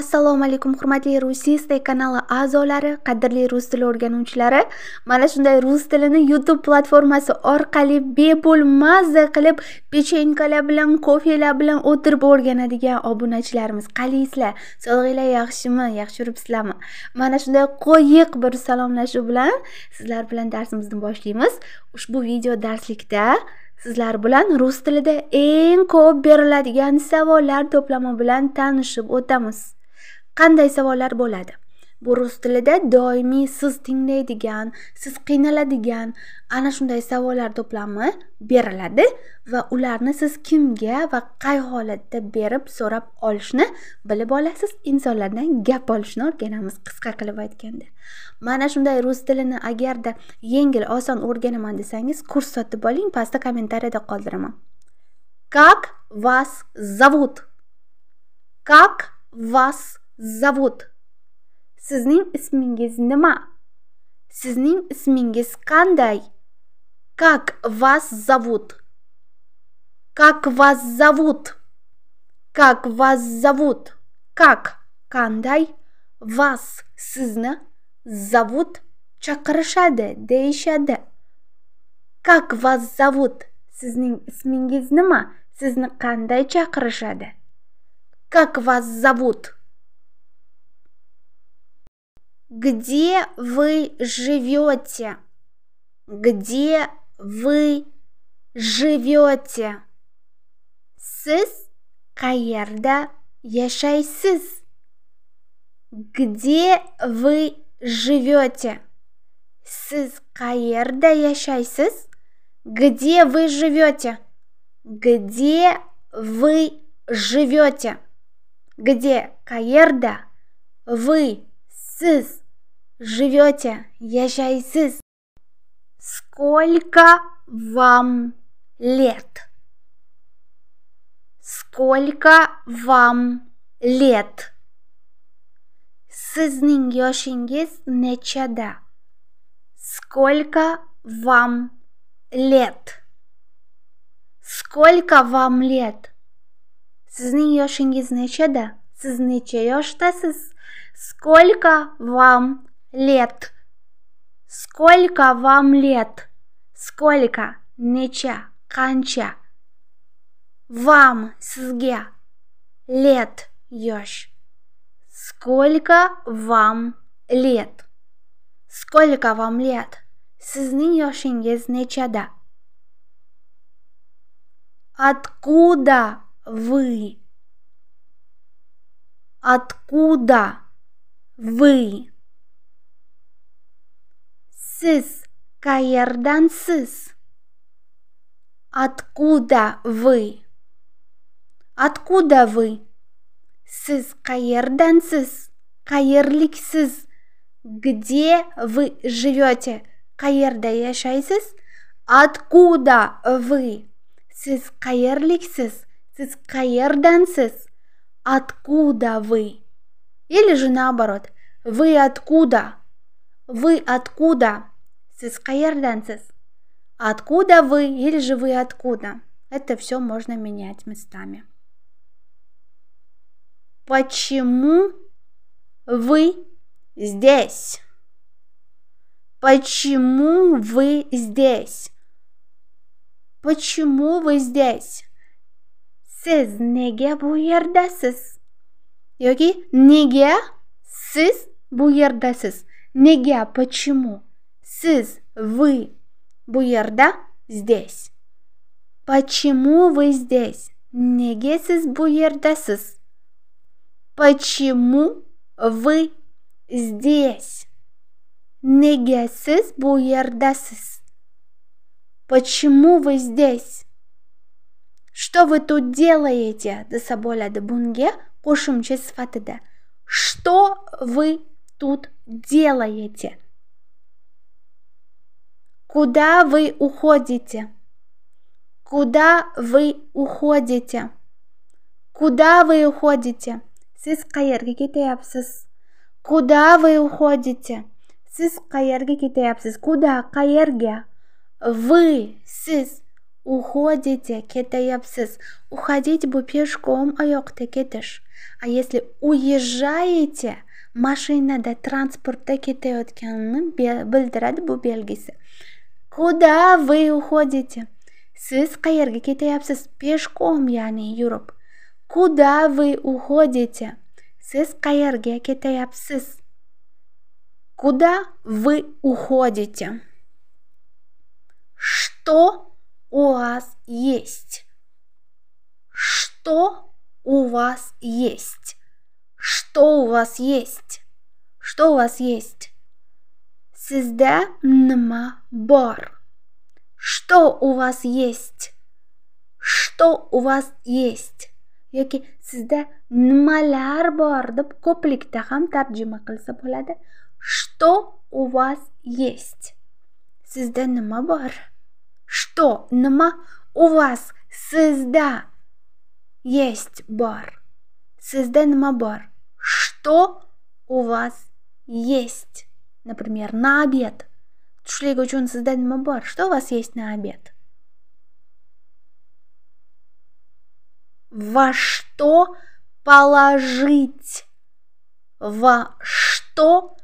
assalomu alaykum hurmatli rusistek kanali a'zolari qadrli rus tili o'rganuvchilari mana shunday rus tilini youtube platformasi orqali bepul mazza qilib pechenkalar bilan kofelar bilan o'tirib o'rganadigan obunachilarimiz qalaysizlar sog'inglar yaxshimi yaxshi yuribsizlarmi mana shunday qo'yiq bir salomlashuv bilan sizlar bilan darsimizni boshlaymiz ushbu video darslikda sizlar bilan rus tilida eng ko'p beriladigan savollar to'plami bilan tanishib o'tamiz qanday savollar bo'ladi bu rus tilida doimiy siz tinglaydigan siz qiynaladigan ana shunday savollar to'plami beriladi va ularni siz kimga va qay holatda berib so'rab olishni bilib olasiz insonlardan gap olishni o'rganamiz qisqa qilib aytganda mana shunday rus tilini agarda yengil oson o'rganaman desangiz kurs sotib oling pastda kommentariyada qoldiraman как вас зовут как вас zavod sizning ismingiz nima sizning ismingiz qanday как вас зовут как вас зовут как вас зовут как qanday вас sizni зовут chaqirishadi deyishadi как вас зовут sizning ismingiz nima sizni qanday chaqirishadi как вас зовут Где вы живете? Где вы живете? Сіз каерда яшайсыз? Где вы живете? Сіз каерда яшайсыз? Где вы живете? Где вы живете? Где каерда? Вы Сіз живете яшайсыз. Сколько вам лет? Сколько вам лет? Сызнинг йошингиз нечада. Сколько вам лет? Сколько вам лет? Сызнинг йошингиз нечада. Siz Сколько вам лет? Сколько вам лет? Сколько? Неча. Канча. Вам, сизге. Лет, Ёш? Сколько вам лет? Сколько вам лет? Сизни ёшингиз нечада. Откуда вы? Откуда вы? Сыс, Каердан Сыс. Откуда вы? Откуда вы? Сыз каердансыз, каерликсыз. Где вы живете? Каерда яшайсыз? Откуда вы? Сыз каерликсыз, сыз каердансыз, откуда вы? Или же наоборот, вы откуда? Вы откуда? Сіз қайерлянсіз? Откуда вы или же вы откуда? Это все можно менять местами. Почему вы здесь? Почему вы здесь? Почему вы здесь? siz nega bu yerdasiz yoki nega siz bu yerdasiz nega почему siz вы bu yerda здесь почему вы здесь nega siz bu yerdasiz почему вы здесь nega siz bu yerdasiz почему вы здесь что вы тут делаете? до до бунге кошумча сфатыда. Что вы тут делаете? Куда вы уходите? Куда вы уходите? Куда вы уходите? Сіз қайерге кетеяпсіз? Куда вы уходите? Сіз қайерге кетеяпсіз? Куда? Қайерге? Вы, сіз уходите кетаяпсыз уходить bu peshkom oyoqda ketish а если уезжаете mashinada transportda ketayotganini bildiradi bu belgisi куда вы уходите siz qayerga ketayapsiz peshkom ya'ni yurib куда вы уходите siz qayerga ketayapsiz куда вы уходите что есть? Что у вас есть? Что у вас есть? Sizde nima bor? Что у вас есть? Что у вас есть? yoki sizda nimalar bor deb ko'plikda ham tarjima qilsa bo'ladi что у вас есть sizda nima bor что nima у вас sizda есть bor sizda мабар. что у вас есть например на обед tushlik uchun sizda nima bor что у вас есть на обед во что положить? Во что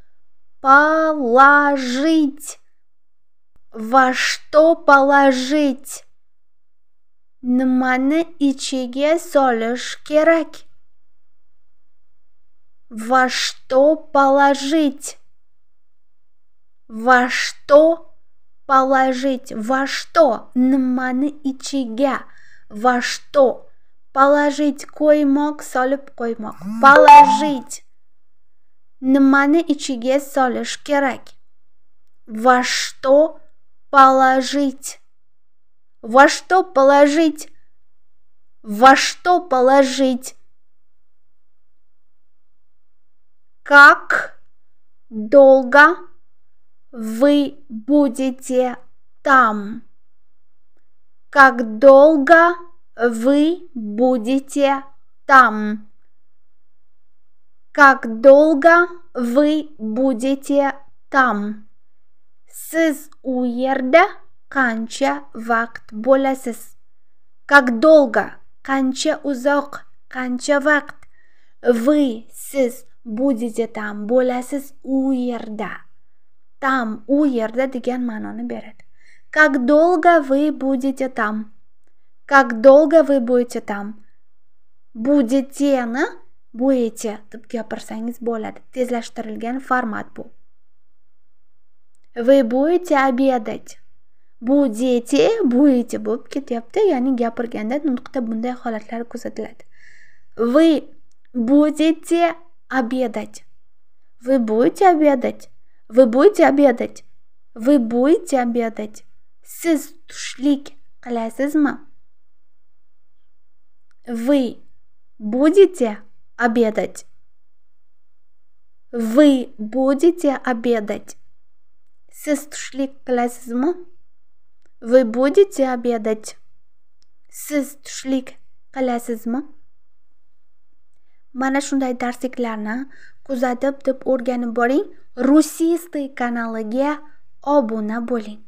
положить? Во что положить? и Nimani ichiga solish kerak? Во что положить? Во что положить? Во что? Нманы и чигя. Во что? Положить коймок, солюб коймок. Положить. Нманы и чиге солишь керек. Во что положить? Во что положить? Во что положить? Как долго вы будете там? Как долго вы будете там? Как долго вы будете там? Сіз у канча вакт вақт боласыз? Как долго? канча ұзақ? канча вакт Вы, сіз будете там bo'lasiz u yerda там u yerda degan ma'noni beradi как долго вы будете там как долго вы будете там будетени будете deb gapirsangiz bo'ladi tezlashtirilgan format bu вы будете обедать будете будете bo'lib ketyapti ya'ni gapirganda nutqda bunday holatlar kuzatiladi вы будете обедать. Вы будете обедать? Вы будете обедать? Вы будете обедать? Сіз түшлік қыласызмы? Вы будете обедать? Вы будете обедать? Сіз түшлік қыласызмы? Вы будете обедать? Сіз түшлік қыласызмы? mana shunday darsliklarni kuzatib deb o'rganib boring rusisti kanaliga obuna bo'ling